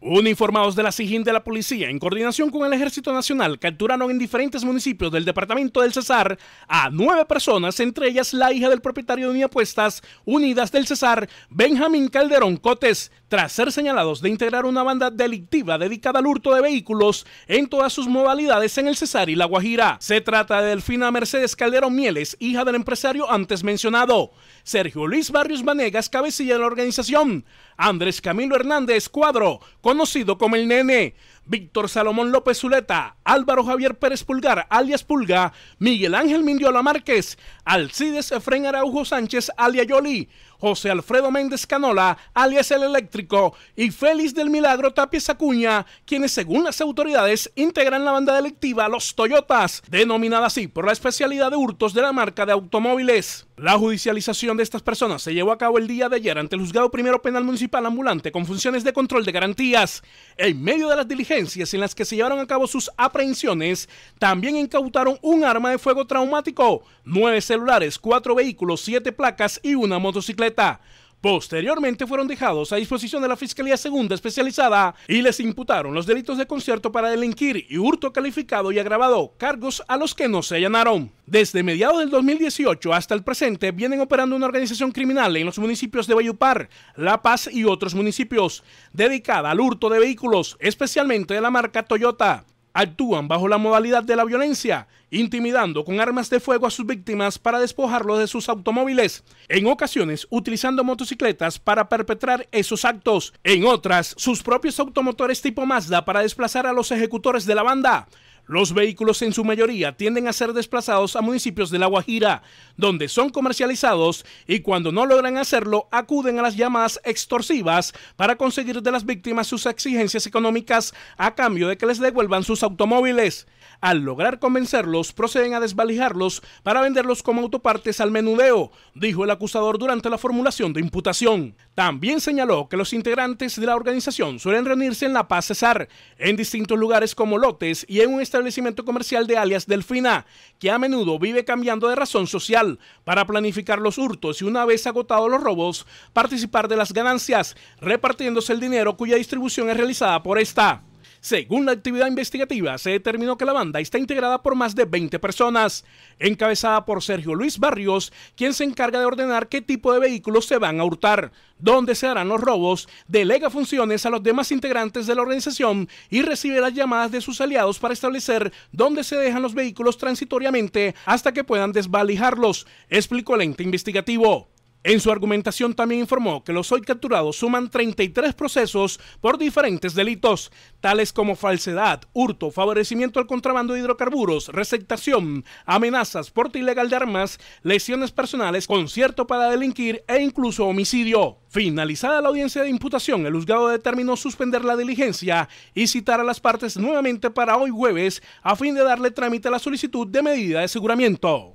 Uniformados de la SIGIN de la policía, en coordinación con el Ejército Nacional, capturaron en diferentes municipios del departamento del Cesar a nueve personas, entre ellas la hija del propietario de puestas Unidas del Cesar, Benjamín Calderón Cotes, tras ser señalados de integrar una banda delictiva dedicada al hurto de vehículos en todas sus modalidades en el Cesar y La Guajira. Se trata de Delfina Mercedes Calderón Mieles, hija del empresario antes mencionado, Sergio Luis Barrios Vanegas, cabecilla de la organización, Andrés Camilo Hernández Cuadro, conocido como el Nene, Víctor Salomón López Zuleta, Álvaro Javier Pérez Pulgar, alias Pulga, Miguel Ángel Mindiola Márquez, Alcides Efrén Araujo Sánchez, alias Yoli, José Alfredo Méndez Canola, alias El Eléctrico, y Félix del Milagro Tapies Acuña, quienes según las autoridades integran la banda delictiva Los Toyotas, denominada así por la especialidad de hurtos de la marca de automóviles. La judicialización de estas personas se llevó a cabo el día de ayer ante el Juzgado Primero Penal Municipal Ambulante con funciones de control de garantías. En medio de las diligencias en las que se llevaron a cabo sus aprehensiones, también incautaron un arma de fuego traumático, nueve celulares, cuatro vehículos, siete placas y una motocicleta. Posteriormente fueron dejados a disposición de la Fiscalía Segunda Especializada y les imputaron los delitos de concierto para delinquir y hurto calificado y agravado, cargos a los que no se allanaron. Desde mediados del 2018 hasta el presente vienen operando una organización criminal en los municipios de Bayupar, La Paz y otros municipios, dedicada al hurto de vehículos, especialmente de la marca Toyota actúan bajo la modalidad de la violencia, intimidando con armas de fuego a sus víctimas para despojarlos de sus automóviles, en ocasiones utilizando motocicletas para perpetrar esos actos, en otras sus propios automotores tipo Mazda para desplazar a los ejecutores de la banda. Los vehículos en su mayoría tienden a ser desplazados a municipios de La Guajira, donde son comercializados y cuando no logran hacerlo acuden a las llamadas extorsivas para conseguir de las víctimas sus exigencias económicas a cambio de que les devuelvan sus automóviles. Al lograr convencerlos, proceden a desvalijarlos para venderlos como autopartes al menudeo, dijo el acusador durante la formulación de imputación. También señaló que los integrantes de la organización suelen reunirse en La Paz Cesar, en distintos lugares como lotes y en un establecimiento establecimiento comercial de alias Delfina, que a menudo vive cambiando de razón social para planificar los hurtos y una vez agotados los robos, participar de las ganancias, repartiéndose el dinero cuya distribución es realizada por esta. Según la actividad investigativa, se determinó que la banda está integrada por más de 20 personas, encabezada por Sergio Luis Barrios, quien se encarga de ordenar qué tipo de vehículos se van a hurtar, dónde se harán los robos, delega funciones a los demás integrantes de la organización y recibe las llamadas de sus aliados para establecer dónde se dejan los vehículos transitoriamente hasta que puedan desvalijarlos, explicó el ente investigativo. En su argumentación también informó que los hoy capturados suman 33 procesos por diferentes delitos, tales como falsedad, hurto, favorecimiento al contrabando de hidrocarburos, receptación, amenazas, porte ilegal de armas, lesiones personales, concierto para delinquir e incluso homicidio. Finalizada la audiencia de imputación, el juzgado determinó suspender la diligencia y citar a las partes nuevamente para hoy jueves a fin de darle trámite a la solicitud de medida de aseguramiento.